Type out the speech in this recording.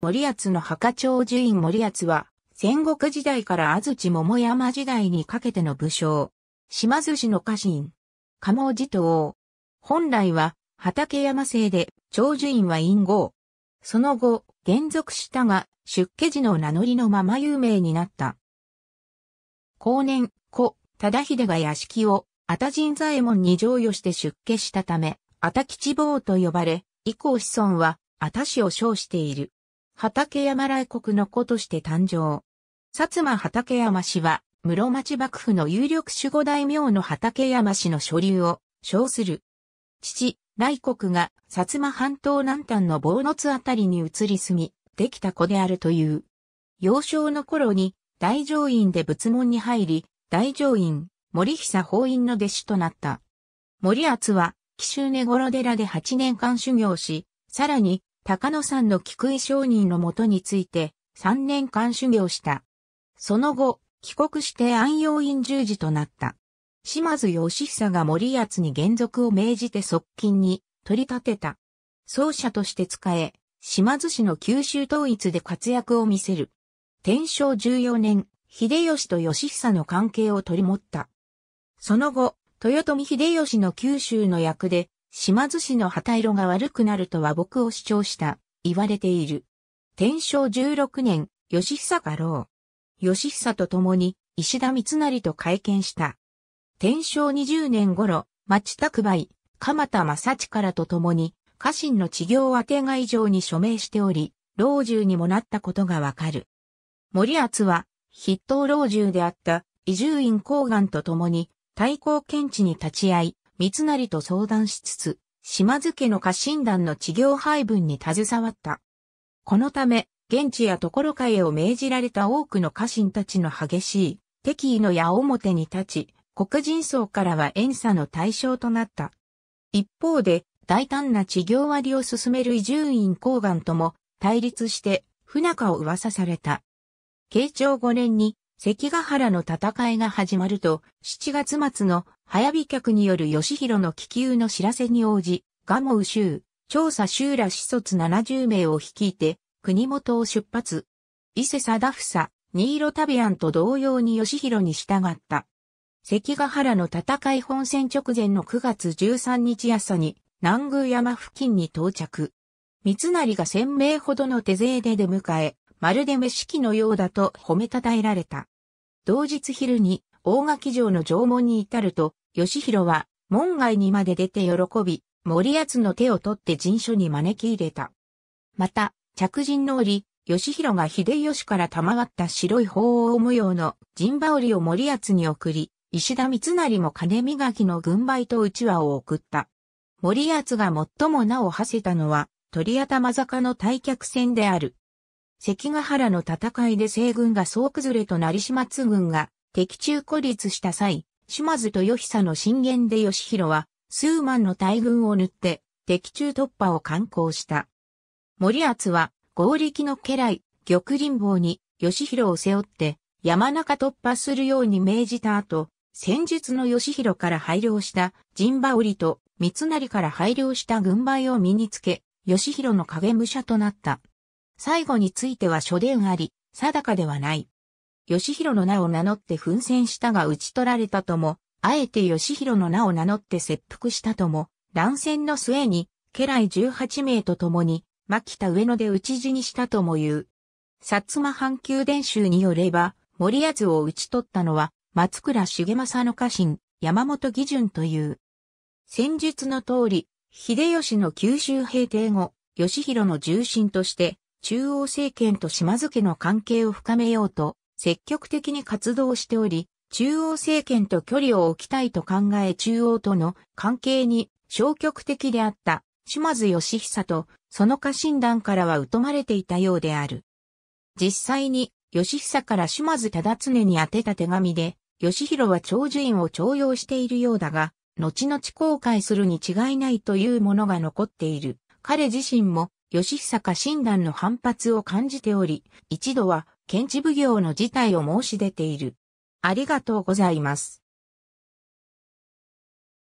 森厚の墓長寿院森厚は、戦国時代から安土桃山時代にかけての武将。島津氏の家臣。加茂寺等。本来は、畠山姓で、長寿院は隠号。その後、現続したが、出家時の名乗りのまま有名になった。後年、子、忠秀が屋敷を、熱神左衛門に譲与して出家したため、熱吉坊と呼ばれ、以降子孫は、熱氏を称している。畠山来国の子として誕生。薩摩畠山氏は、室町幕府の有力守護大名の畠山氏の所流を称する。父、来国が薩摩半島南端の坊津あたりに移り住み、できた子であるという。幼少の頃に大乗院で仏門に入り、大乗院、森久法院の弟子となった。森厚は、紀州根頃寺で8年間修行し、さらに、高野山の菊井商人のもとについて3年間修行した。その後、帰国して安養院十字となった。島津義久が森厚に原属を命じて側近に取り立てた。奏者として仕え、島津氏の九州統一で活躍を見せる。天正14年、秀吉と義久の関係を取り持った。その後、豊臣秀吉の九州の役で島津氏の旗色が悪くなるとは僕を主張した、言われている。天正16年、吉久ろ老。吉久と共に、石田三成と会見した。天正20年頃、町宅梅、鎌田正力と共に、家臣の治業当てが以状に署名しており、老中にもなったことがわかる。森厚は、筆頭老中であった、伊集院公願と共に、対抗検地に立ち会い、三成と相談しつつ、島津家の家臣団の治療配分に携わった。このため、現地や所かへを命じられた多くの家臣たちの激しい敵意の矢面に立ち、黒人層からは遠差の対象となった。一方で、大胆な治療割を進める伊集院高願とも対立して不仲を噂された。慶長5年に関ヶ原の戦いが始まると、7月末の早火客による義弘の気球の知らせに応じ、蒲生州、調査州ら子卒70名を率いて、国元を出発。伊勢貞房、新色タビと同様に義弘に従った。関ヶ原の戦い本戦直前の9月13日朝に、南宮山付近に到着。三成が1000名ほどの手勢で出迎え、まるで飯器のようだと褒めたたえられた。同日昼に大垣城の城門に至ると、義弘は門外にまで出て喜び、森奴の手を取って陣所に招き入れた。また、着陣の折、義弘が秀吉から賜った白い鳳凰模様の陣羽織を森奴に送り、石田三成も金磨きの軍配とうちわを送った。森奴が最も名を馳せたのは、鳥頭坂の退却戦である。関ヶ原の戦いで西軍が総崩れとなり島津軍が敵中孤立した際、島津と豊久の進言で義弘は数万の大軍を塗って敵中突破を敢行した。森厚は合力の家来、玉林坊に義弘を背負って山中突破するように命じた後、戦術の義弘から配慮した陣馬織と三成から配慮した軍配を身につけ、義弘の影武者となった。最後については書伝あり、定かではない。義弘の名を名乗って奮戦したが討ち取られたとも、あえて義弘の名を名乗って切腹したとも、乱戦の末に、家来十八名と共に、牧田上野で討ち死にしたとも言う。薩摩藩宮伝集によれば、森安を討ち取ったのは、松倉重政の家臣、山本義順という。戦術の通り、秀吉の九州平定後、義弘の重臣として、中央政権と島津家の関係を深めようと、積極的に活動しており、中央政権と距離を置きたいと考え中央との関係に消極的であった島津義久とその家臣団からは疎まれていたようである。実際に義久から島津忠常に宛てた手紙で、義弘は長寿院を徴用しているようだが、後々後悔するに違いないというものが残っている。彼自身も吉久か親鸞の反発を感じており、一度は、検知奉行の事態を申し出ている。ありがとうございます。